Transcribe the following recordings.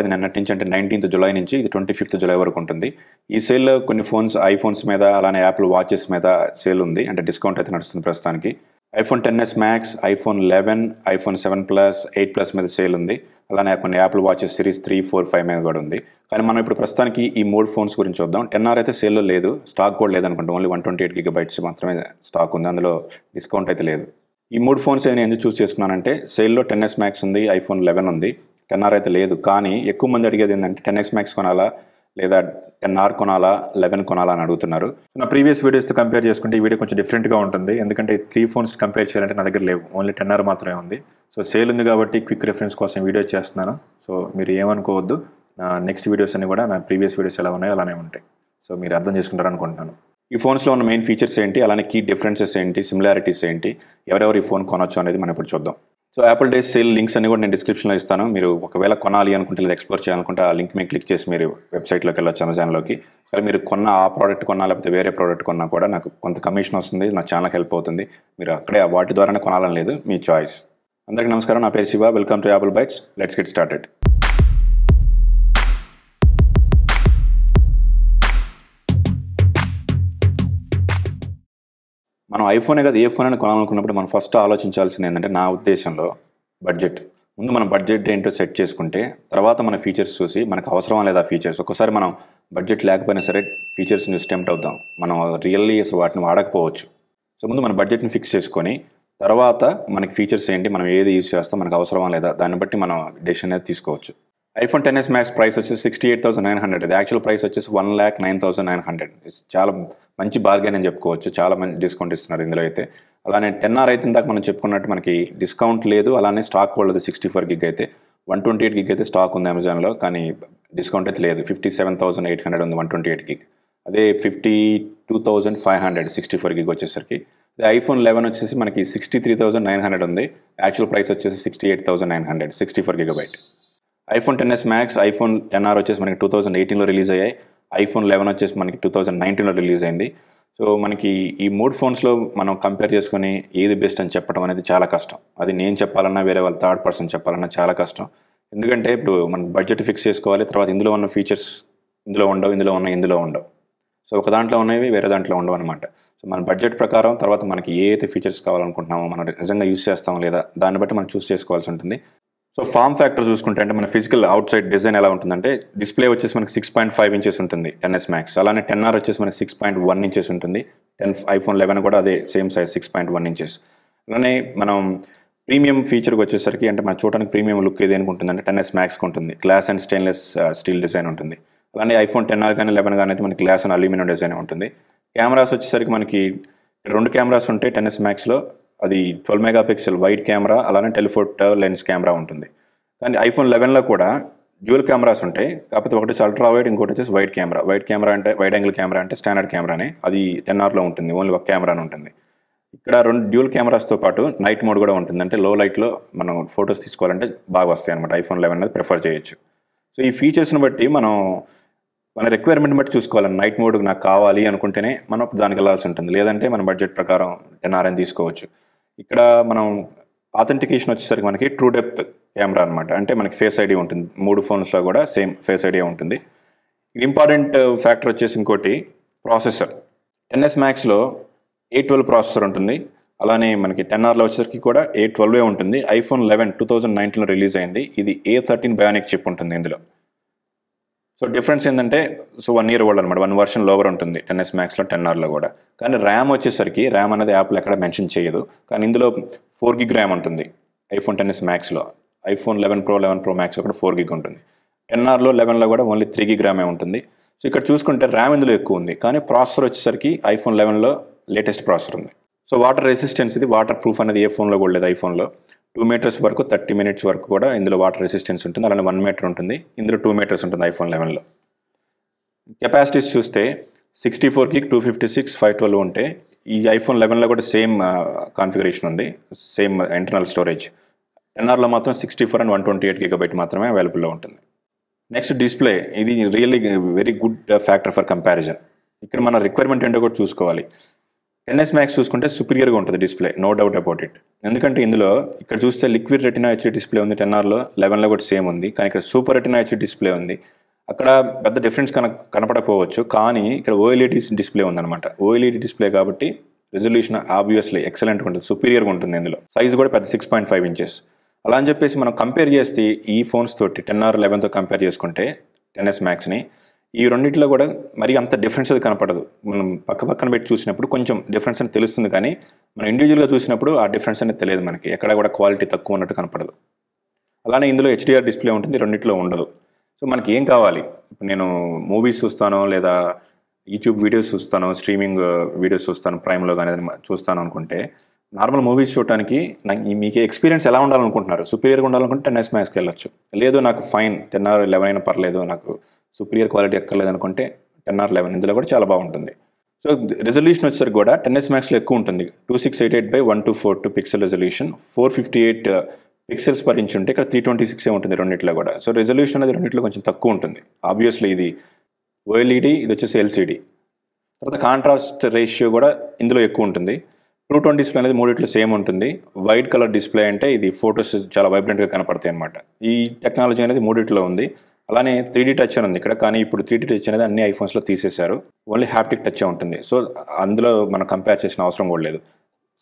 అది నిన్నటి నుంచి అంటే నైన్టీన్త్ జులై నుంచి ఇది ట్వంటీ ఫిఫ్త్ జులై వరకు ఉంటుంది ఈ సేల్లో కొన్ని ఫోన్స్ ఐఫోన్స్ మీద అలానే యాపిల్ వాచెస్ మీద సేల్ ఉంది అంటే డిస్కౌంట్ అయితే నడుస్తుంది ప్రస్తుతానికి iPhone ten S Max iPhone eleven iPhone seven Plus eight Plus మీద సేల్ ఉంది అలానే కొన్ని Apple watches series three four five మీద కూడా ఉంది కానీ మనం ఇప్పుడు ప్రస్తుతానికి ఈ మూడు ఫోన్స్ గురించి చూద్దాం టెన్ఆర్ అయితే సేల్లో లేదు స్టాక్ కూడా లేదనుకుంటాం only one twenty eight bytes మాత్రమే స్టాక్ ఉంది అందులో డిస్కౌంట్ అయితే లేదు ఈ మూడు ఫోన్స్ నేను ఎందుకు చూస్ చేసుకున్నానంటే సేల్లో టెన్ ఎస్ మ్యాక్స్ ఉంది ఐఫోన్ లెవెన్ ఉంది టెన్ ఆర్ అయితే లేదు కానీ ఎక్కువ మంది అడిగేది ఏంటంటే టెన్ ఎక్స్ మ్యాక్స్ కొనాలా లేదా టెన్ ఆర్ కొనాలా లెవెన్ కొనాలా అని అడుగుతున్నారు నా ప్రీవియస్ వీడియోస్తో కంపేర్ చేసుకుంటే ఈ వీడియో కొంచెం డిఫరెంట్గా ఉంటుంది ఎందుకంటే త్రీ ఫోన్స్ కంపేర్ చేయాలంటే నా దగ్గర లేవు ఓన్లీ టెన్ ఆర్ మాత్రమే ఉంది సో సేల్ ఉంది కాబట్టి క్విక్ రిఫరెన్స్ కోసం వీడియో చేస్తున్నాను సో మీరు ఏమనుకోవద్దు నా నెక్స్ట్ వీడియోస్ అన్ని కూడా నా ప్రీవియస్ వీడియోస్ ఎలా ఉన్నాయో అలానే ఉంటాయి సో మీరు అర్థం చేసుకుంటారు అనుకుంటున్నాను ఈ ఫోన్స్లో ఉన్న మెయిన్ ఫీచర్స్ ఏంటి అలానే కీ డిఫరెన్సెస్ ఏంటి సిమిలారిటీస్ ఏంటి ఎవరెవరు ఈ ఫోన్ కొనొచ్చు అనేది మనం ఇప్పుడు చూద్దాం so Apple day sale links అని కూడా నేను డిస్క్రిప్షన్లో ఇస్తాను మీరు ఒకవేళ కొనాలి అనుకుంటే లేదా ఎక్స్ప్లోర్ చేయాలనుకుంటే ఆ లింక్ మీకు క్లిక్ చేసి మీరు వెబ్సైట్లోకి వెళ్ళచ్చు అమెజాన్లోకి కానీ మీరు కొన్న ఆ ప్రోడక్ట్ కొన్నా లేకపోతే వేరే ప్రోడక్ట్ కొన్నా కూడా నాకు కొంత కమిషన్ వస్తుంది నా ఛానల్కి హెల్ప్ అవుతుంది మీరు అక్కడే వాటి ద్వారానే కొనాలని లేదు మీ చాయిస్ అందరికీ నమస్కారం నా పేరు Shiva welcome to Apple Bytes let's get started మనం ఐఫోనే కాదు ఏ ఫోన్ అని కొనాలనుకున్నప్పుడు మనం ఫస్ట్ ఆలోచించాల్సిన ఏంటంటే నా ఉద్దేశంలో బడ్జెట్ ముందు మన బడ్జెట్ ఏంటో సెట్ చేసుకుంటే తర్వాత మన ఫీచర్స్ చూసి మనకు అవసరమా లేదా ఫీచర్స్ ఒకసారి మనం బడ్జెట్ లేకపోయినా సరే ఫీచర్స్ని అటెంప్ట్ అవుతాం మనం రియల్లీ అసలు వాటిని వాడకపోవచ్చు సో ముందు మన బడ్జెట్ని ఫిక్స్ చేసుకొని తర్వాత మనకి ఫీచర్స్ ఏంటి మనం ఏది యూస్ చేస్తాం మనకు అవసరమా లేదా దాన్ని బట్టి మనం డెసిషన్ అనేది తీసుకోవచ్చు iPhone ten S Max price వచ్చేసి sixty eight thousand nine hundred actual price వచ్చేసి one lakh nine thousand nine hundred చాలా మంచి బార్గెన్ అని చెప్పుకోవచ్చు చాలా మంచి డిస్కౌంట్ ఇస్తున్నారు ఇందులో అయితే అలానే టెన్ ఆర్ అయితే ఇందాక మనం చెప్పుకున్నట్టు మనకి డిస్కౌంట్ లేదు అలానే స్టాక్ వాళ్ళది సిక్స్టీ ఫోర్ గిగ్ అయితే వన్ ట్వంటీ ఎయిట్ గిగ్ అయితే స్టాక్ ఉంది అమెజాన్లో కానీ డిస్కౌంట్ అయితే లేదు fifty seven thousand eight hundred ఉంది వన్ ట్వంటీ ఎయిట్ గిగ్ అదే fifty two thousand five hundred sixty four gig వచ్చేసరికి ఐఫోన్ లెవెన్ వచ్చేసి మనకి sixty three thousand nine hundred ఉంది యాక్చువల్ ప్రైస్ వచ్చేసి sixty eight thousand nine hundred sixty four byte iPhone ten S Max iPhone ten R వచ్చేసి మనకి two thousand ఎయిటీన్లో release అయ్యాయి iPhone eleven వచ్చేసి మనకి టూ థౌసండ్ నైన్టీన్లో రిలీజ్ అయింది సో మనకి ఈ మూడు ఫోన్స్లో మనం కంపేర్ చేసుకొని ఏది బెస్ట్ అని చెప్పడం అనేది చాలా కష్టం అది నేను చెప్పాలన్నా వేరే వాళ్ళు థర్డ్ పర్సన్ చెప్పాలన్నా చాలా కష్టం ఎందుకంటే ఇప్పుడు మనం బడ్జెట్ ఫిక్స్ చేసుకోవాలి తర్వాత ఇందులో ఉన్న ఫీచర్స్ ఇందులో ఉండవు ఇందులో ఉన్న ఇందులో ఉండవు సో ఒక దాంట్లో ఉన్నవి వేరే దాంట్లో ఉండవు అనమాట సో మన బడ్జెట్ ప్రకారం తర్వాత మనకి ఏ అయితే ఫీచర్స్ కావాలనుకుంటున్నామో మనం నిజంగా యూస్ చేస్తాం లేదా దాన్ని బట్టి మనం చూస్ చేసుకోవాల్సి ఉంటుంది సో ఫామ్ ఫ్యాక్టర్ చూసుకుంటే అంటే మన ఫిజికల్ అవుట్ సైడ్ డిజైన్ ఎలా ఉంటుందంటే డిస్ప్లే వచ్చేసి మనకి సిక్స్ పాయింట్ ఫైవ్ ఇంచెస్ ఉంటుంది టెన్ఎస్ మ్యాక్స్ అలానే టెన్ ఆర్ వచ్చేసి మనకి సిక్స్ పాయింట్ వన్ ఇంచెస్ ఉంటుంది టెన్ ఐఫోన్ లెవెన్ కూడా అదే same size six point one inches అలానే మనం ప్రీమియం ఫీచర్కి వచ్చేసరికి అంటే మనం చూడడానికి ప్రీమియం లుక్ ఏది అంటే టెన్ఎస్ మ్యాక్స్కి ఉంటుంది glass and stainless steel design ఉంటుంది అలానే ఐఫోన్ టెన్ ఆర్ కానీ లెవెన్ కానీ అయితే మనకి గ్లాస్ అండ్ అల్యూమినియం డిజైన్ ఉంటుంది కెమెరాస్ వచ్చేసరికి మనకి రెండు కెమెరాస్ ఉంటాయి టెన్ఎస్ మ్యాక్స్లో అది twelve mega pixel wide camera అలానే టెలిఫోటో లెన్స్ కెమెరా ఉంటుంది కానీ ఐఫోన్ లెవెన్లో కూడా డ్యూల్ కెమెరాస్ ఉంటాయి కాకపోతే ఒకటి అల్ట్రా వైడ్ ఇంకోటి వచ్చేసి వైట్ కెమెరా వైట్ కెమెరా అంటే వైడ్ యాంగిల్ కెమెరా అంటే స్టాండర్డ్ కెమెరానే అది టెన్ ఆర్లో ఉంటుంది ఓన్లీ ఒక కెమెరా ఉంటుంది ఇక్కడ రెండు డ్యూల్ కెమెరాస్తో పాటు నైట్ మోడ్ కూడా ఉంటుంది అంటే లో లైట్లో మనం ఫొటోస్ తీసుకోవాలంటే బాగా వస్తాయి అనమాట ఐఫోన్ లెవెన్ అనేది ప్రిఫర్ చేయొచ్చు సో ఈ ఫీచర్స్ని బట్టి మనం మన రిక్వైర్మెంట్ బట్టి చూసుకోవాలి నైట్ మోడ్ నాకు కావాలి అనుకుంటేనే మనం దానికి వెళ్ళాల్సి ఉంటుంది లేదంటే మన బడ్జెట్ ప్రకారం టెన్ ఆర్ఎన్ తీసుకోవచ్చు ఇక్కడ మనం ఆథెంటికేషన్ వచ్చేసరికి మనకి ట్రూ డెప్త్ కెమెరా అనమాట అంటే మనకి ఫేస్ ఐడి ఉంటుంది మూడు ఫోన్స్లో కూడా సేమ్ ఫేస్ ఐడి ఉంటుంది ఇంపార్టెంట్ ఫ్యాక్టర్ uh, వచ్చేసి ఇంకోటి ప్రాసెసర్ టెన్ఎస్ మ్యాక్స్లో ఏ ట్వెల్వ్ ప్రాసెసర్ ఉంటుంది అలానే మనకి టెన్ ఆర్లో వచ్చేసరికి కూడా ఏ ట్వెల్వే ఉంటుంది ఐఫోన్ లెవెన్ టూ థౌజండ్ నైన్టీన్లో రిలీజ్ అయింది ఇది ఏ థర్టీన్ బయానిక్ చిప్ ఉంటుంది ఇందులో సో డిఫరెన్స్ ఏంటంటే సో వన్ ఇయర్ ఓల్డ్ అనమాట వన్ వర్షన్ లోవర్ ఉంటుంది టెన్ ఎస్ మ్యాక్స్లో టెన్ ఆర్లో కూడా కానీ ర్యామ్ వచ్చేసరికి ర్యామ్ అనేది యాప్లో ఎక్కడ మెన్షన్ చేయదు కానీ ఇందులో ఫోర్ గిగ్ ర్యామ్ ఉంటుంది ఐఫోన్ టెన్ ఎస్ మ్యాక్స్లో iPhone eleven pro eleven pro మ్యాక్స్లో కూడా ఫోర్ గిగ్ ఉంటుంది టెన్ ఆర్లో లెవెన్లో కూడా ఓన్లీ త్రీ గిగ్ ర్యామే ఉంటుంది సో ఇక్కడ చూసుకుంటే ర్యామ్ ఇందులో ఎక్కువ ఉంది కానీ ప్రాసెసర్ వచ్చేసరికి ఐఫోన్ లెవెన్లో లేటెస్ట్ ప్రాసెసర్ ఉంది సో వాటర్ రెసిస్టెన్స్ ఇది వాటర్ ప్రూఫ్ అనేది ఏ ఫోన్లో కూడా లేదు ఐఫోన్లో టూ మీటర్స్ వరకు థర్టీ మినిట్స్ వరకు కూడా ఇందులో వాటర్ రెసిస్టెన్స్ ఉంటుంది అలానే వన్ మీటర్ ఉంటుంది ఇందులో టూ మీటర్స్ ఉంటుంది ఐఫోన్ లెవెన్లో కెపాసిటీస్ చూస్తే సిక్స్టీ ఫోర్కి two fifty six five twelve ఉంటే ఈ ఐఫోన్ లెవెన్లో కూడా సేమ్ కాన్ఫిగరేషన్ ఉంది సేమ్ ఇంటర్నల్ స్టోరేజ్ ఎన్ఆర్లో మాత్రం sixty four and one twenty eight gigabyte మాత్రమే అవైలబుల్లో ఉంటుంది నెక్స్ట్ డిస్ప్లే ఇది really very good factor for comparison ఇక్కడ మన రిక్వైర్మెంట్ ఏంటో కూడా చూసుకోవాలి టెన్ఎస్ మ్యాక్స్ చూసుకుంటే సుపీరియర్గా ఉంటుంది display no doubt about it ఎందుకంటే ఇందులో ఇక్కడ చూస్తే లిక్విడ్ రెటినా హెచ్డి డిస్ప్లే ఉంది టెన్ ఆర్లో లెవెన్లో కూడా సేమ్ ఉంది కానీ ఇక్కడ సూపర్ రెటినా హెచ్డి డిస్ప్లే ఉంది అక్కడ పెద్ద డిఫరెన్స్ కన కనపడకపోవచ్చు కానీ ఇక్కడ ఓఎల్ఈడి డిస్ప్లే e ఉందన్నమాట ఓఎల్ఈడి డిస్ప్లే e కాబట్టి రెజల్యూషన్ ఆబ్వియస్లీ ఎక్సలెంట్గా ఉంటుంది సుపీరియర్గా ఉంటుంది ఇందులో సైజ్ కూడా పెద్ద సిక్స్ పాయింట్ ఫైవ్ ఇంచెస్ అలా అని చెప్పేసి మనం కంపేర్ చేస్తే ఈ ఫోన్స్ తోటి టెన్ ఆర్ లెవెన్తో కంపేర్ చేసుకుంటే టెన్ఎస్ మ్యాక్స్ని ఈ రెండింటిలో కూడా మరి అంత డిఫరెన్స్ అది కనపడదు మనం పక్క పక్కన పెట్టి చూసినప్పుడు కొంచెం డిఫరెన్స్ అని తెలుస్తుంది కానీ మనం ఇండివిజువల్గా చూసినప్పుడు ఆ డిఫరెన్స్ అనేది తెలియదు మనకి ఎక్కడ కూడా క్వాలిటీ తక్కువ ఉన్నట్టు కనపడదు అలానే ఇందులో హెచ్డిఆర్ డిస్ప్లే ఉంటుంది రెండింటిలో ఉండదు సో మనకి ఏం కావాలి ఇప్పుడు నేను మూవీస్ చూస్తాను లేదా యూట్యూబ్ వీడియోస్ చూస్తాను స్ట్రీమింగ్ వీడియోస్ చూస్తాను ప్రైమ్లో కానీ చూస్తాను అనుకుంటే నార్మల్ మూవీస్ చూడటానికి నాకు మీకు ఎక్స్పీరియన్స్ ఎలా ఉండాలనుకుంటున్నారు సుపీరియర్గా ఉండాలనుకుంటే టెన్ ఎస్ మ్యాక్స్కి వెళ్ళొచ్చు లేదు నాకు ఫైన్ టెన్ ఆర్ లెవెన్ అయినా పర్లేదు నాకు సుపీరియర్ క్వాలిటీ ఎక్కర్లేదు అనుకుంటే టెన్ ఆర్ లెవెన్ ఇందులో కూడా చాలా బాగుంటుంది సో రెజల్యూషన్ వచ్చేసరికి కూడా టెన్ఎస్ మ్యాక్స్లో ఎక్కువ ఉంటుంది two six eight eight by one two four two pixel resolution four fifty eight pixels per inch ఉంటే ఇక్కడ త్రీ ట్వంటీ సిక్స్ ఉంటుంది రెండింటిలో కూడా సో రెజల్యూషన్ అనేది రెండింటిలో కొంచెం తక్కువ ఉంటుంది ఆబ్వియస్లీ ఇది ఓఎల్ఈడి e ఇది వచ్చేసి ఎల్సీడీ తర్వాత కాంట్రాస్ట్ రేషియో కూడా ఇందులో ఎక్కువ ఉంటుంది టూ ట్వంటీ డిస్ప్లే అనేది మూడిట్లో సేమ్ ఉంటుంది వైట్ కలర్ డిస్ప్లే అంటే ఇది ఫొటోస్ చాలా వైబ్రెంట్గా కనపడతాయి అనమాట ఈ టెక్నాలజీ అనేది మూడిట్లో ఉంది అలానే త్రీ డీ టచ్ అని ఉంది ఇక్కడ కానీ ఇప్పుడు త్రీ డీ టచ్ అనేది అన్ని ఐఫోన్స్లో తీసేశారు ఓన్లీ హ్యాప్టిక్ టచ్ ఉంటుంది సో అందులో మనం కంపేర్ చేసిన అవసరం కూడా లేదు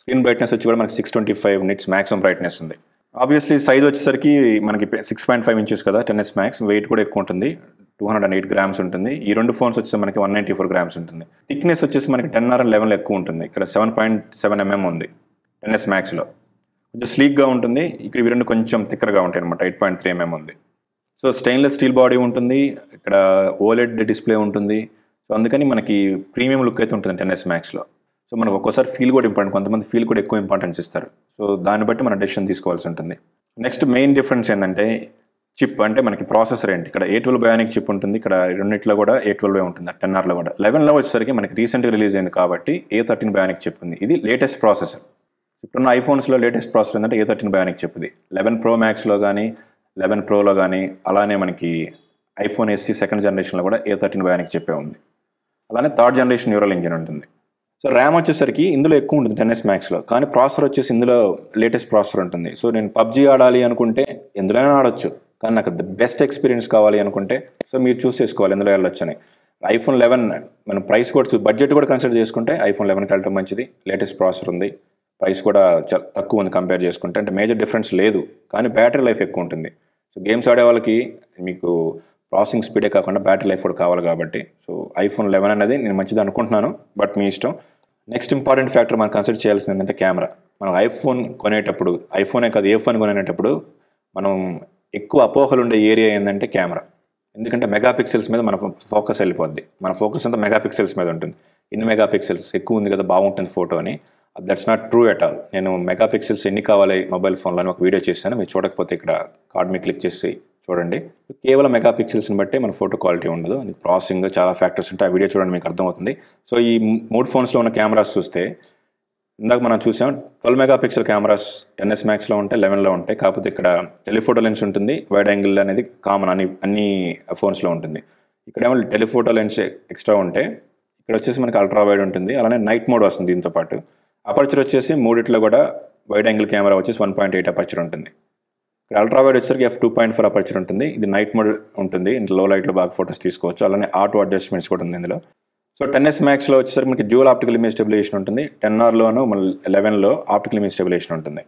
స్క్రీన్ బ్రైట్నెస్ వచ్చి కూడా మనకి six twenty five nits maximum brightness ఉంది ఆబ్వియస్లీ సైజ్ వచ్చేసరికి మనకి సిక్స్ పాయింట్ ఫైవ్ ఇంచెస్ కదా టెన్ ఎస్ మ్యాక్స్ వెయిట్ కూడా ఎక్కువ ఉంటుంది two hundred and eight grams ఉంటుంది ఈ రెండు ఫోన్స్ వచ్చేసి మనకి వన్ నైంటీ ఫోర్ గ్రామ్స్ ఉంటుంది థిక్నెస్ వచ్చేసి మనకి టెన్ ఆర్ లెవెన్ ఎక్కువ ఉంటుంది ఇక్కడ సెవెన్ పాయింట్ సెవెన్ ఎంఎం ఉంది టెన్ ఎస్ మ్యాక్స్లో కొంచెం స్లీక్గా ఉంటుంది ఇక్కడ ఈ రెండు కొంచెం థిక్కర్గా ఉంటాయి అనమాట ఎయిట్ పాయింట్ త్రీ ఎంఎం ఉంది సో స్టెయిన్లెస్ స్టీల్ బాడీ ఉంటుంది ఇక్కడ ఓలెడ్ డిస్ప్లే ఉంటుంది సో అందుకని మనకి ప్రీమియం లుక్ అయితే ఉంటుంది టెన్ఎస్ మ్యాక్స్లో సో మనకు ఒక్కోసారి ఫీల్ కూడా ఇంపార్టెంట్ కొంతమంది ఫీల్ కూడా ఎక్కువ ఇంపార్టెన్స్ ఇస్తారు సో దాన్ని బట్టి మన డెసిషన్ తీసుకోవాల్సి ఉంటుంది నెక్స్ట్ మెయిన్ డిఫరెన్స్ ఏంటంటే చిప్ అంటే మనకి ప్రాసెసర్ ఏంటి ఇక్కడ ఏ ట్వెల్వ్ బయానిక్ చిప్ ఉంటుంది ఇక్కడ రెండింటిలో కూడా ఏ ట్వెల్వ్ ఉంటుంది టెన్ ఆర్లో కూడా లెవెన్లో వచ్చేసరికి మనకి రీసెంట్గా రిలీజ్ అయింది కాబట్టి ఏ థర్టీన్ బయానిక్ చిప్ ఉంది ఇది లేటెస్ట్ ప్రాసెసర్ ఇప్పుడున్న ఐఫోన్స్లో లేటెస్ట్ ప్రాసెసర్ ఏంటంటే ఏ థర్టీన్ బయానిక్ చిప్ ఇది లెవెన్ ప్రో మ్యాక్స్లో కానీ లెవెన్ ప్రోలో కానీ అలానే మనకి ఐఫోన్ ఎస్సీ సెకండ్ జనరేషన్లో కూడా ఏ థర్టీన్ బయానికి చెప్పే ఉంది అలానే థర్డ్ జనరేషన్ న్యూరల్ ఇంజిన్ ఉంటుంది సో ర్యామ్ వచ్చేసరికి ఇందులో ఎక్కువ ఉంటుంది టెన్ఎస్ మ్యాక్స్లో కానీ ప్రాసెసర్ వచ్చేసి ఇందులో లేటెస్ట్ ప్రాసెసర్ ఉంటుంది సో నేను పబ్జీ ఆడాలి అనుకుంటే ఎందులోనే ఆడొచ్చు కానీ నాకు బెస్ట్ ఎక్స్పీరియన్స్ కావాలి అనుకుంటే సో మీరు చూస్ చేసుకోవాలి ఎందులో వెళ్ళొచ్చని ఐఫోన్ లెవెన్ మనం ప్రైస్ కూడా బడ్జెట్ కూడా కన్సిడర్ చేసుకుంటే ఐఫోన్ లెవెన్కి వెళ్ళటం మంచిది లేటెస్ట్ ప్రాసెసర్ ఉంది ప్రైస్ కూడా తక్కువ ఉంది కంపేర్ చేసుకుంటే అంటే మేజర్ డిఫరెన్స్ లేదు కానీ బ్యాటరీ లైఫ్ ఎక్కువ ఉంటుంది సో గేమ్స్ ఆడే వాళ్ళకి మీకు ప్రాసెసింగ్ స్పీడే కాకుండా బ్యాటరీ లైఫ్ కూడా కావాలి కాబట్టి సో ఐఫోన్ లెవెన్ అనేది నేను మంచిది అనుకుంటున్నాను బట్ మీ ఇష్టం నెక్స్ట్ ఇంపార్టెంట్ ఫ్యాక్టర్ మనం కన్సిడర్ చేయాల్సింది ఏంటంటే కెమెరా మనం ఐఫోన్ కొనేటప్పుడు ఐఫోనే కాదు ఏ ఫోన్ కొనేటప్పుడు మనం ఎక్కువ అపోహలు ఉండే ఏరియా ఏంటంటే కెమెరా ఎందుకంటే మెగాపిక్సెల్స్ మీద మన ఫోకస్ వెళ్ళిపోద్ది మన ఫోకస్ అంతా మెగాపిక్సెల్స్ మీద ఉంటుంది మెగా మెగాపిక్సెల్స్ ఎక్కువ ఉంది కదా బాగుంటుంది ఫోటో అని that's not true at all నేను మెగా పిక్సెల్స్ ఎన్ని కావాలి మొబైల్ ఫోన్లో అని ఒక వీడియో చేశాను మీరు చూడకపోతే ఇక్కడ కార్డ్ మీద క్లిక్ చేసి చూడండి కేవలం మెగా పిక్సెల్స్ని బట్టే మన ఫోటో క్వాలిటీ ఉండదు అది ప్రాసెసింగ్ చాలా ఫ్యాక్టర్స్ ఉంటాయి ఆ వీడియో చూడండి మీకు అర్థమవుతుంది సో ఈ మూడు ఫోన్స్లో ఉన్న కెమెరాస్ చూస్తే ఇందాక మనం చూసాం ట్వెల్వ్ మెగా పిక్సెల్ కెమెరాస్ ఎన్ఎస్ మ్యాక్స్లో ఉంటాయి లెవెన్లో ఉంటాయి కాకపోతే ఇక్కడ టెలిఫోటో లెన్స్ ఉంటుంది వైడ్ యాంగిల్ అనేది కామన్ అన్ని అన్ని ఫోన్స్లో ఉంటుంది ఇక్కడ ఏమో టెలిఫోటో లెన్స్ ఎక్స్ట్రా ఉంటే ఇక్కడ వచ్చేసి మనకి అల్ట్రా వైడ్ ఉంటుంది అలానే నైట్ మోడ్ వస్తుంది దీంతో పాటు అపర్చర్ వచ్చేసి మూడిట్లో కూడా వైడ్ యాంగిల్ కెమెరా వచ్చేసి వన్ పాయింట్ ఎయిట్ అపర్చర్ ఉంటుంది ఇక్కడ అల్ట్రా వైడ్ వచ్చేసరికి F two point four aperture ఉంటుంది ఇది నైట్ మోడ్ ఉంటుంది ఇంట్లో లో లైట్లో బాగా ఫొటోస్ తీసుకోవచ్చు అలానే ఆటో అడ్జస్ట్మెంట్స్ కూడా ఉంది ఇందులో సో టెన్ ఎస్ మ్యాక్స్లో వచ్చేసరికి మనకి డ్యూల్ ఆప్టికల్ ఇమేజ్ స్టెబిలేషన్ ఉంటుంది టెన్ ఆర్లోను మన లెవెన్లో ఆప్టికల్ ఇమేజ్ స్టెబిలేషన్ ఉంటుంది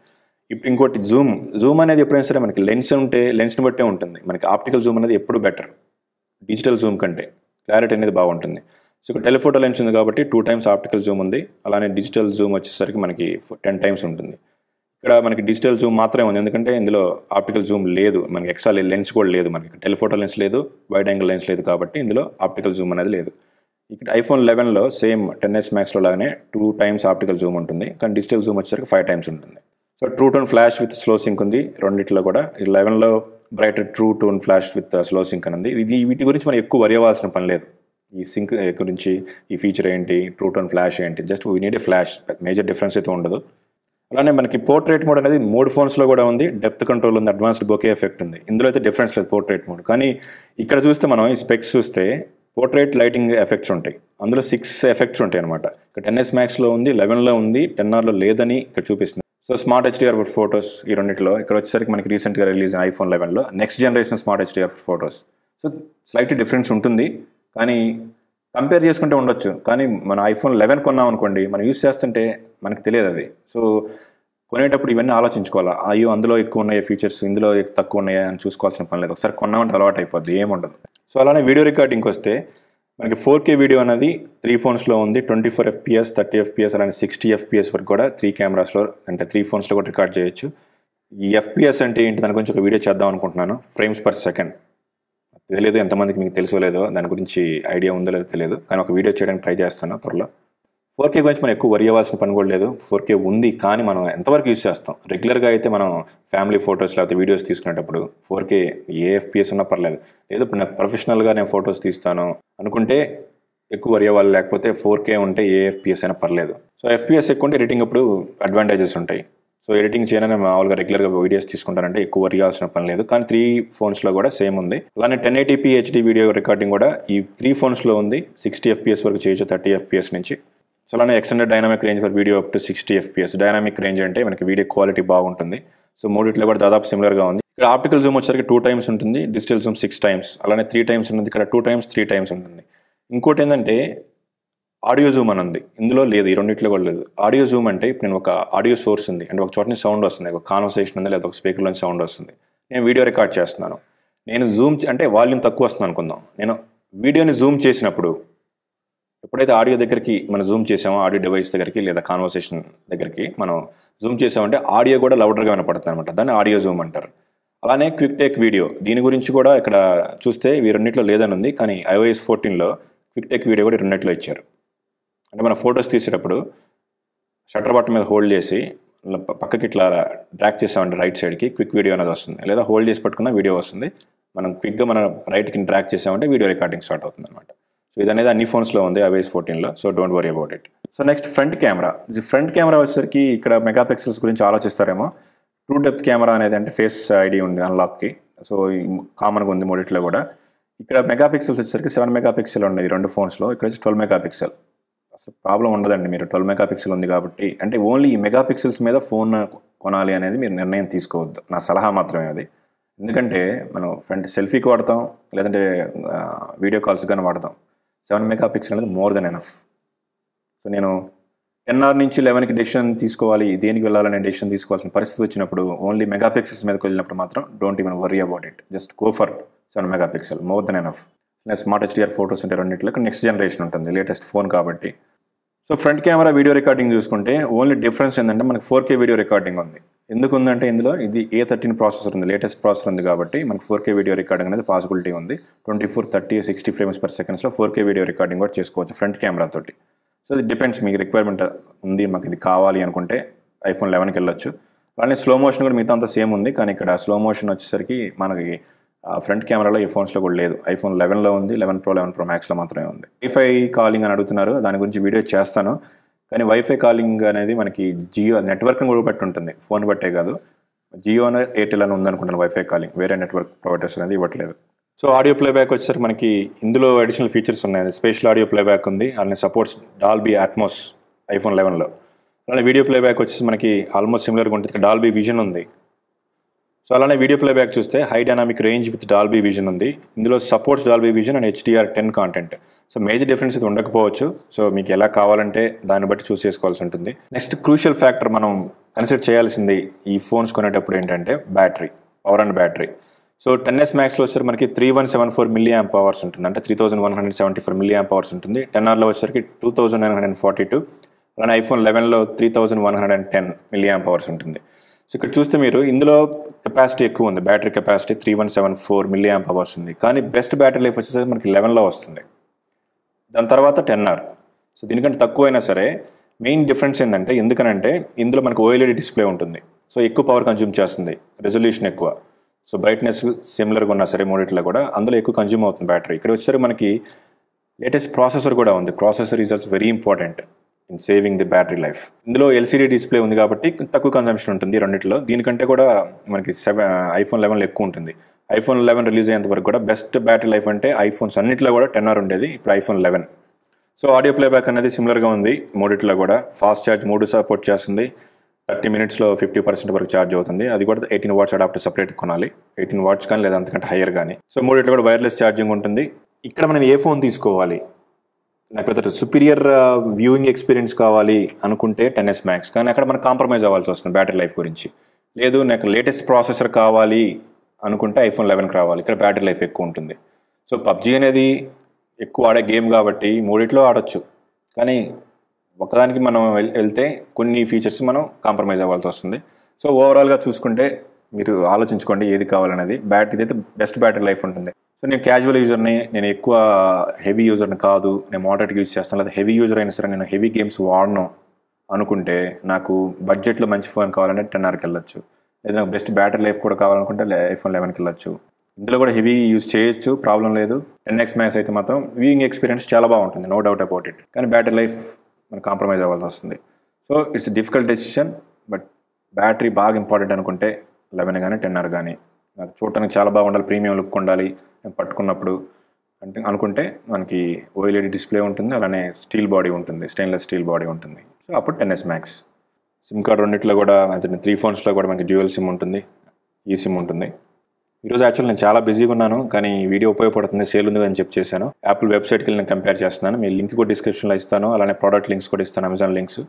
ఇప్పుడు ఇంకోటి జూమ్ జూమ్ అనేది ఎప్పుడైనా సరే మనకి లెన్స్ ఉంటే లెన్స్ని బట్టే ఉంటుంది మనకి ఆప్టికల్ జూమ్ అనేది ఎప్పుడు బెటర్ డిజిటల్ జూమ్ కంటే క్లారిటీ అనేది బాగుంటుంది సో ఇక్కడ టెలిఫోటో లెన్స్ ఉంది కాబట్టి టూ టైమ్స్ ఆప్టికల్ జూమ్ ఉంది అలానే డిజిటల్ జూమ్ వచ్చేసరికి మనకి టెన్ టైమ్స్ ఉంటుంది ఇక్కడ మనకి డిజిటల్ జూమ్ మాత్రమే ఉంది ఎందుకంటే ఇందులో ఆప్టికల్ జూమ్ లేదు మనకి ఎక్స్ట్రా లెన్స్ e కూడా లేదు మనకి టెలిఫోటో లెన్స్ లేదు వైడ్ యాంగిల్ లెన్స్ లేదు కాబట్టి ఇందులో ఆప్టికల్ జూమ్ అనేది లేదు ఇక్కడ ఐఫోన్ లెవెన్లో సేమ్ టెన్ ఎస్ మ్యాక్స్లో లాగానే టూ టైమ్స్ ఆప్టికల్ జూమ్ ఉంటుంది కానీ డిజిటల్ జూమ్ వచ్చేసరికి ఫైవ్ టైమ్స్ ఉంటుంది so true tone flash with slow sync ఉంది రెండిట్లో కూడా లెవెన్లో brighter true tone flash with slow sync అని ఉంది ఇది వీటి గురించి మనం ఎక్కువ వరి అవ్వాల్సిన పని లేదు ఈ సింక్ గురించి ఈ ఫీచర్ ఏంటి ట్రూ అండ్ ఫ్లాష్ ఏంటి just we need a flash major difference అయితే ఉండదు అలానే మనకి పోర్ట్రేట్ మోడ్ అనేది మూడు ఫోన్స్లో కూడా ఉంది డెప్త్ కంట్రోల్ ఉంది అడ్వాన్స్డ్ బొకే ఎఫెక్ట్ ఉంది ఇందులో అయితే డిఫరెన్స్ లేదు పోర్ట్రేట్ మోడ్ కానీ ఇక్కడ చూస్తే మనం ఈ స్పెక్స్ చూస్తే పోర్ట్రేట్ లైటింగ్ ఎఫెక్ట్స్ ఉంటాయి అందులో సిక్స్ ఎఫెక్ట్స్ ఉంటాయి అనమాట ఇక్కడ టెన్ ఎస్ మ్యాక్స్లో ఉంది లెవెన్లో ఉంది టెన్ ఆర్లో లేదని ఇక్కడ చూపిస్తుంది సో స్మార్ట్ హెచ్డిఆర్ ఫోటోస్ ఈ రెండింటిలో ఇక్కడ వచ్చేసరికి మనకి రీసెంట్గా రిలీజ్ అయిన ఐఫోన్ లెవెన్లో next generation smart HDR photos so slight difference ఉంటుంది కానీ కంపేర్ చేసుకుంటే ఉండొచ్చు కానీ మన ఐఫోన్ లెవెన్ కొన్నాం అనుకోండి మనం యూస్ చేస్తుంటే మనకు తెలియదు అది సో కొనేటప్పుడు ఇవన్నీ ఆలోచించుకోవాలి అయ్యో అందులో ఎక్కువ ఉన్నాయి ఫీచర్స్ ఇందులో తక్కువ ఉన్నాయా అని చూసుకోవాల్సిన పని లేదు ఒకసారి కొన్నామంటే అలవాటు అయిపోద్ది ఏముండదు సో అలానే వీడియో రికార్డింగ్కి వస్తే మనకి ఫోర్ కే వీడియో అనేది త్రీ ఫోన్స్లో ఉంది twenty four fps thirty fps అలానే సిక్స్టీ ఎఫ్పిఎస్ వరకు కూడా త్రీ కెమెరాస్లో అంటే త్రీ ఫోన్స్లో కూడా రికార్డ్ చేయొచ్చు ఈ ఎఫ్పిఎస్ అంటే ఏంటి దాని గురించి ఒక వీడియో చేద్దాం అనుకుంటున్నాను ఫ్రేమ్స్ పర్ సెకండ్ తెలియదు ఎంతమందికి మీకు తెలుసో లేదో దాని గురించి ఐడియా ఉందో లేదో తెలియదు కానీ ఒక వీడియో చేయడానికి ట్రై చేస్తాను త్వరలో ఫోర్ కే గురించి మనం ఎక్కువ వరి అవ్వాల్సిన పని కూడా లేదు ఫోర్ కే ఉంది కానీ మనం ఎంతవరకు యూస్ చేస్తాం రెగ్యులర్గా అయితే మనం ఫ్యామిలీ ఫొటోస్ లేకపోతే వీడియోస్ తీసుకునేటప్పుడు ఫోర్ కే ఏ ఎఫ్పిఎస్ ఉన్నా పర్లేదు లేదు ఇప్పుడు నాకు ప్రొఫెషనల్గా నేను ఫొటోస్ తీస్తాను అనుకుంటే ఎక్కువ వరి అవ్వాలి లేకపోతే ఫోర్ కే ఉంటే ఏ ఎఫ్పిఎస్ అయినా పర్లేదు సో ఎఫ్పిఎస్ ఎక్కువ ఉంటే ఎడిటింగ్ అప్పుడు అడ్వాంటేజెస్ ఉంటాయి సో ఎడిటింగ్ చేయాలని మామూలుగా రెగ్యులర్గా వీడియోస్ తీసుకుంటారంటే ఎక్కువ రియాల్సిన పని లేదు కానీ త్రీ ఫోన్స్లో కూడా సేమ్ ఉంది అలానే ten eighty P HD video recording కూడా ఈ త్రీ ఫోన్స్లో ఉంది సిక్స్టీ ఎఫ్పిఎస్ వరకు చేయొచ్చు థర్టీ ఎఫ్పిఎస్ నుంచి సో అలానే extended dynamic range for video up to sixty fps dynamic range అంటే మనకి వీడియో క్వాలిటీ బాగుంటుంది సో మూడిట్లో కూడా దాదాపు సిమిలర్గా ఉంది ఇక్కడ ఆప్టికల్ జూమ్ వచ్చేసరికి టూ టైమ్స్ ఉంటుంది డిజిటల్ జూమ్ సిక్స్ టైమ్స్ అలానే త్రీ టైమ్స్ ఉంటుంది ఇక్కడ టూ టైమ్స్ త్రీ టైమ్స్ ఉంటుంది ఇంకోటి ఏంటంటే ఆడియో జూమ్ అని ఉంది ఇందులో లేదు ఈ రెండింటిలో కూడా లేదు ఆడియో జూమ్ అంటే ఇప్పుడు నేను ఒక ఆడియో సోర్స్ ఉంది అంటే ఒక చోట నుంచి సౌండ్ వస్తుంది ఒక కాన్వర్సేషన్ ఉంది లేదా ఒక స్పీకర్లో సౌండ్ వస్తుంది నేను వీడియో రికార్డ్ చేస్తున్నాను నేను జూమ్ అంటే వాల్యూమ్ తక్కువ వస్తుంది అనుకుందాం నేను వీడియోని జూమ్ చేసినప్పుడు ఎప్పుడైతే ఆడియో దగ్గరికి మనం జూమ్ చేసామో ఆడియో డివైస్ దగ్గరికి లేదా కాన్వర్సేషన్ దగ్గరికి మనం జూమ్ చేసామంటే ఆడియో కూడా లౌడర్గా వినపడుతుంది అనమాట దాన్ని ఆడియో జూమ్ అంటారు అలానే క్విక్ టేక్ వీడియో దీని గురించి కూడా ఇక్కడ చూస్తే ఈ రెండింటిలో ఉంది కానీ ఐఓఎస్ ఫోర్టీన్లో క్విక్ టేక్ వీడియో కూడా రెండింటిలో ఇచ్చారు అంటే మనం ఫొటోస్ తీసేటప్పుడు షట్టర్ బట్టన్ మీద హోల్డ్ చేసి పక్కకి ఇట్లా డ్రాక్ చేసామంటే రైట్ సైడ్కి క్విక్ వీడియో అనేది వస్తుంది లేదా హోల్డ్ చేసి పట్టుకున్న వీడియో వస్తుంది మనం క్విక్గా మనం రైట్కి డ్రాక్ చేసామంటే వీడియో రికార్డింగ్ స్టార్ట్ అవుతుంది అనమాట సో ఇది అనేది అన్ని ఫోన్స్లో ఉంది అవేస్ ఫోర్టీన్లో so don't worry about it so next front camera ఇది ఫ్రంట్ కెమెరా వచ్చేసరికి ఇక్కడ మెగాపిక్సెల్స్ గురించి ఆలోచిస్తారేమో ట్రూ డెప్త్ కెమెరా అనేది అంటే ఫేస్ ఐడి ఉంది అన్లాక్కి సో కామన్గా ఉంది మూడిట్లో కూడా ఇక్కడ మెగాపిక్సెల్స్ వచ్చేసరికి సెవెన్ మెగాపిక్సెల్ ఉన్నాయి రెండు ఫోన్స్లో ఇక్కడ వచ్చి ట్వెల్వ్ మెగాపిక్సెల్ అసలు ప్రాబ్లం ఉండదండి మీరు ట్వెల్వ్ మెగా పిక్సెల్ ఉంది కాబట్టి అంటే ఓన్లీ ఈ మెగా పిక్సెల్స్ మీద ఫోన్ కొనాలి అనేది మీరు నిర్ణయం తీసుకోవద్దు నా సలహా మాత్రమే అది ఎందుకంటే మనం ఫ్రంట్ సెల్ఫీకి వాడతాం లేదంటే వీడియో కాల్స్ కానీ వాడతాం సెవెన్ మెగా పిక్సెల్ అనేది మోర్ దెన్ ఎనఫ్ సో నేను టెన్ ఆర్ నుంచి లెవెన్కి డెసిషన్ తీసుకోవాలి దేనికి వెళ్ళాలనే డెసిషన్ తీసుకోవాల్సిన పరిస్థితి వచ్చినప్పుడు ఓన్లీ మెగా పిక్సెల్స్ మీదకి వెళ్ళినప్పుడు మాత్రం don't even worry about it just go for seven mega pixel more than enough next smart HDR photos అంటే రెండింటిలో నెక్స్ట్ జనరేషన్ ఉంటుంది లేటెస్ట్ ఫోన్ కాబట్టి so front camera video recording చూసుకుంటే ఓన్లీ డిఫరెన్స్ ఏంటంటే మనకు ఫోర్ కే వీడియో రికార్డింగ్ ఉంది ఎందుకు ఉందంటే ఇందులో ఇది ఏ థర్టీన్ ప్రాసెసర్ ఉంది లేటెస్ట్ ప్రాసెసర్ ఉంది కాబట్టి మనకు ఫోర్ కే వీడియో రికార్డింగ్ అనేది పాసిబిలిటీ ఉంది twenty four thirty sixty frames per సెకండ్స్లో ఫోర్ కే వీడియో రికార్డింగ్ కూడా చేసుకోవచ్చు ఫ్రంట్ కెమెరా తోటి సో ఇది డిపెండ్స్ మీకు రిక్వైర్మెంట్ ఉంది మాకు ఇది కావాలి అనుకుంటే ఐఫోన్ లెవెన్కి వెళ్ళొచ్చు అలానే స్లో మోషన్ కూడా మిగతా అంతా సేమ్ ఉంది కానీ ఇక్కడ స్లో మోషన్ వచ్చేసరికి మనకి ఫ్రంట్ కెమెరాలో ఈ ఫోన్స్లో కూడా లేదు ఐఫోన్ లెవెన్లో ఉంది లెవెన్ ప్రో లెవెన్ ప్రో మ్యాక్స్లో మాత్రమే ఉంది వైఫై కాలింగ్ అని అడుగుతున్నారు దాని గురించి వీడియో చేస్తాను కానీ వైఫై కాలింగ్ అనేది మనకి జియో నెట్వర్క్ని కూడా బట్టి ఉంటుంది ఫోన్ బట్టే కాదు జియో అని ఎయిర్టెల్ అని ఉందనుకుంటాను వైఫై కాలింగ్ వేరే నెట్వర్క్ ప్రొవైడర్స్ అనేది ఇవ్వట్లేదు సో ఆడియో ప్లేబ్యాక్ వచ్చేసరికి మనకి ఇందులో అడిషనల్ ఫీచర్స్ ఉన్నాయి స్పెషల్ ఆడియో ప్లేబ్యాక్ ఉంది అలానే సపోర్ట్స్ డాల్బీ అట్మోస్ ఐఫోన్ లెవెన్లో అలానే వీడియో ప్లేబ్యాక్ వచ్చేసి మనకి ఆల్మోస్ట్ సిమిలర్గా ఉంటుంది డాల్బీ విజన్ ఉంది సో అలానే వీడియో ప్లేబ్యాక్ చూస్తే high dynamic range with Dolby Vision ఉంది ఇందులో supports Dolby Vision and HDR ten content so major difference ఇది ఉండకపోవచ్చు సో మీకు ఎలా కావాలంటే దాన్ని బట్టి చూస్ చేసుకోవాల్సి ఉంటుంది నెక్స్ట్ క్రూషియల్ ఫ్యాక్టర్ మనం కన్సిడర్ చేయాల్సింది ఈ ఫోన్స్ కొనేటప్పుడు ఏంటంటే battery power and battery so ten S మ్యాక్స్లో వచ్చేసరికి మనకి three one seven four milli amp hours ఉంటుంది అంటే three thousand one hundred seventy four milli amp hours ఉంటుంది టెన్ ఆర్లో వచ్చేసరికి two thousand nine hundred forty two అలానే ఐఫోన్ లెవెన్లో three thousand one hundred and ten milli amp hours ఉంటుంది so ఇక్కడ చూస్తే మీరు ఇందులో కెపాసిటీ ఎక్కువ ఉంది battery capacity three one seven four milli amp hours ఉంది కానీ బెస్ట్ బ్యాటరీ లైఫ్ వచ్చేసరికి మనకి లెవెన్లో వస్తుంది దాని తర్వాత టెన్ ఆర్ సో దీనికంటే తక్కువైనా సరే మెయిన్ డిఫరెన్స్ ఏంటంటే ఎందుకనంటే ఇందులో మనకు ఓఎల్ఈడి డిస్ప్లే e ఉంటుంది సో ఎక్కువ పవర్ కన్జ్యూమ్ చేస్తుంది రెజల్యూషన్ ఎక్కువ సో బ్రైట్నెస్ సిమిలర్గా ఉన్నా సరే మూడిట్లో కూడా అందులో ఎక్కువ కన్జ్యూమ్ అవుతుంది బ్యాటరీ ఇక్కడ వచ్చేసరికి మనకి లేటెస్ట్ ప్రాసెసర్ కూడా ఉంది processor is also very important in saving the battery life ఇందులో ఎల్సీడీ డిస్ప్లే ఉంది కాబట్టి తక్కువ కన్సంప్షన్ ఉంటుంది రెండింటిలో దీనికంటే కూడా మనకి సెవెన్ ఐఫోన్ లెవెన్ ఎక్కువ ఉంటుంది ఐఫోన్ లెవెన్ రిలీజ్ అయ్యేంత వరకు కూడా బెస్ట్ బ్యాటరీ లైఫ్ అంటే ఐఫోన్స్ అన్నింటిలో కూడా టెన్ అవర్ ఉండేది ఇప్పుడు iPhone eleven so audio playback అనేది సిమిలర్గా ఉంది మూడిట్లో కూడా ఫాస్ట్ ఛార్జ్ మూడు సపోర్ట్ చేస్తుంది థర్టీ మినిట్స్లో ఫిఫ్టీ పర్సెంట్ వరకు ఛార్జ్ అవుతుంది అది కూడా ఎయిటీన్ వాట్స్ అడాప్టర్ సపరేట్ కొనాలి ఎయిటీన్ వాట్స్ కానీ లేదా అంతకంటే హైయర్ కానీ సో మూడిట్లో కూడా వైర్లెస్ ఛార్జింగ్ ఉంటుంది ఇక్కడ మనం ఏ ఫోన్ తీసుకోవాలి లేకపోతే సుపీరియర్ వ్యూయింగ్ ఎక్స్పీరియన్స్ కావాలి అనుకుంటే టెన్ ఎస్ మ్యాక్స్ కానీ అక్కడ మనకు కాంప్రమైజ్ అవ్వాల్సి వస్తుంది బ్యాటరీ లైఫ్ గురించి లేదు నాకు లేటెస్ట్ ప్రాసెసర్ కావాలి అనుకుంటే ఐఫోన్ లెవెన్కి రావాలి ఇక్కడ బ్యాటరీ లైఫ్ ఎక్కువ ఉంటుంది సో పబ్జీ అనేది ఎక్కువ ఆడే గేమ్ కాబట్టి మూడిట్లో ఆడొచ్చు కానీ ఒకదానికి మనం వెళ్తే కొన్ని ఫీచర్స్ మనం కాంప్రమైజ్ అవ్వాల్సి వస్తుంది సో ఓవరాల్గా చూసుకుంటే మీరు ఆలోచించుకోండి ఏది కావాలనేది బ్యాటరీ అయితే బెస్ట్ బ్యాటరీ లైఫ్ ఉంటుంది సో నేను క్యాజువల్ యూజర్ని నేను ఎక్కువ హెవీ యూజర్ని కాదు నేను మోడరేట్గా యూజ్ చేస్తాను లేదా హెవీ యూజర్ అయినా సరే నేను హెవీ గేమ్స్ వాడను అనుకుంటే నాకు బడ్జెట్లో మంచి ఫోన్ కావాలంటే టెన్ ఆర్కి వెళ్ళొచ్చు లేదా నాకు బెస్ట్ బ్యాటరీ లైఫ్ కూడా కావాలనుకుంటే ఐఫోన్ లెవెన్కి వెళ్ళొచ్చు ఇందులో కూడా హెవీ యూజ్ చేయొచ్చు ప్రాబ్లం లేదు టెన్ ఎక్స్ మ్యాక్స్ అయితే మాత్రం వ్యూయింగ్ ఎక్స్పీరియన్స్ చాలా బాగుంటుంది నో డౌట్ అబౌట్ ఇట్ కానీ బ్యాటరీ లైఫ్ మనం కాంప్రమైజ్ అవ్వాల్సి వస్తుంది so it's difficult decision but battery బాగా ఇంపార్టెంట్ అనుకుంటే లెవెన్ కానీ టెన్ ఆర్ కానీ నాకు చూడటానికి చాలా బాగుండాలి ప్రీమియం లుక్ ఉండాలి పట్టుకున్నప్పుడు అంటే అనుకుంటే మనకి ఓఎల్ఈడి డిస్ప్లే e ఉంటుంది అలానే స్టీల్ బాడీ ఉంటుంది స్టెయిన్లెస్ స్టీల్ బాడీ ఉంటుంది సో అప్పుడు ten S max SIM card రెండిట్లో కూడా అతని త్రీ ఫోన్స్లో కూడా మనకి డ్యూయల్ సిమ్ ఉంటుంది ఈ సిమ్ ఉంటుంది ఈరోజు యాక్చువల్ నేను చాలా బిజీగా ఉన్నాను కానీ వీడియో ఉపయోగపడుతుంది సేల్ ఉంది అని చెప్పి చేశాను యాపిల్ వెబ్సైట్కి నేను కంపేర్ చేస్తున్నాను మీ లింక్ కూడా డిస్క్రిప్షన్లో ఇస్తాను అలానే ప్రోడక్ట్ లింక్స్ కూడా ఇస్తాను అమెజాన్ లింక్స్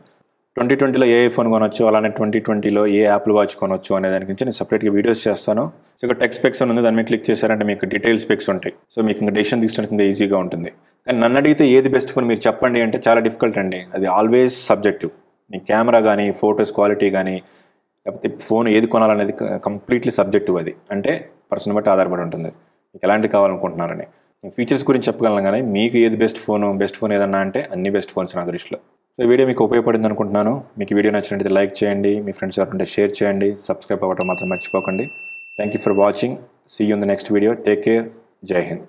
ట్వంటీ ట్వంటీలో ఏ ఫోన్ కొనొచ్చు అలానే ట్వంటీ ట్వంటీలో ఏ యాప్లు వాచ్ కొనొచ్చు అనే దాని గురించి నేను సపరేట్గా వీడియోస్ చేస్తాను సో ఇక్కడ టెక్స్ స్పెక్స్ ఉంది దాని మీద క్లిక్ చేశారంటే మీకు డీటెయిల్ స్పెక్స్ ఉంటాయి సో మీకు ఇంకా డెసిషన్ తీసుకోవడానికి ఇంకా ఈజీగా ఉంటుంది కానీ నన్ను అడిగితే ఏది బెస్ట్ ఫోన్ మీరు చెప్పండి అంటే చాలా డిఫికల్ట్ అండి అది ఆల్వేస్ సబ్జెక్టివ్ మీ కెమెరా కానీ ఫొటోస్ క్వాలిటీ కానీ లేకపోతే ఫోన్ ఏది కొనాలనేది కంప్లీట్లీ సబ్జెక్టివ్ అది అంటే పర్సన్ బట్టి ఆధారపడి ఉంటుంది మీకు ఎలాంటిది కావాలనుకుంటున్నారని ఫీచర్స్ గురించి చెప్పగలను కానీ మీకు ఏది బెస్ట్ ఫోను బెస్ట్ ఫోన్ ఏదన్నా అంటే అన్ని బెస్ట్ ఫోన్స్ నా దృష్టిలో సో ఈ వీడియో మీకు ఉపయోగపడింది అనుకుంటున్నాను మీకు వీడియో నచ్చినట్టు లైక్ చేయండి మీ ఫ్రెండ్స్ ఎవరుంటే షేర్ చేయండి సబ్స్క్రైబ్ అవ్వడం మాత్రం మర్చిపోకండి thank for watching see you in the next video take care జై హింద్